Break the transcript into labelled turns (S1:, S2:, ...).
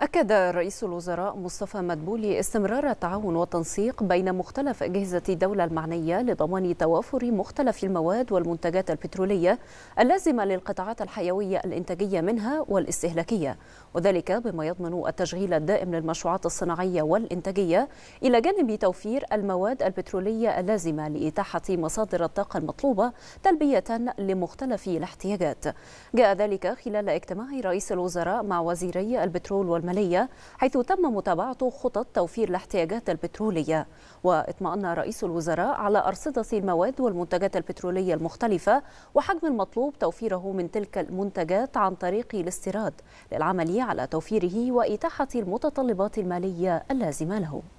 S1: أكد رئيس الوزراء مصطفى مدبولي استمرار التعاون والتنسيق بين مختلف أجهزة الدولة المعنية لضمان توافر مختلف المواد والمنتجات البترولية اللازمة للقطاعات الحيوية الإنتاجية منها والاستهلاكية وذلك بما يضمن التشغيل الدائم للمشروعات الصناعية والإنتاجية إلى جانب توفير المواد البترولية اللازمة لإتاحة مصادر الطاقة المطلوبة تلبية لمختلف الاحتياجات جاء ذلك خلال اجتماع رئيس الوزراء مع وزيري البترول والمنزل والمالية حيث تم متابعة خطط توفير الاحتياجات البترولية واطمأن رئيس الوزراء على أرصدة المواد والمنتجات البترولية المختلفة وحجم المطلوب توفيره من تلك المنتجات عن طريق الاستيراد للعمل على توفيره وإتاحة المتطلبات المالية اللازمة له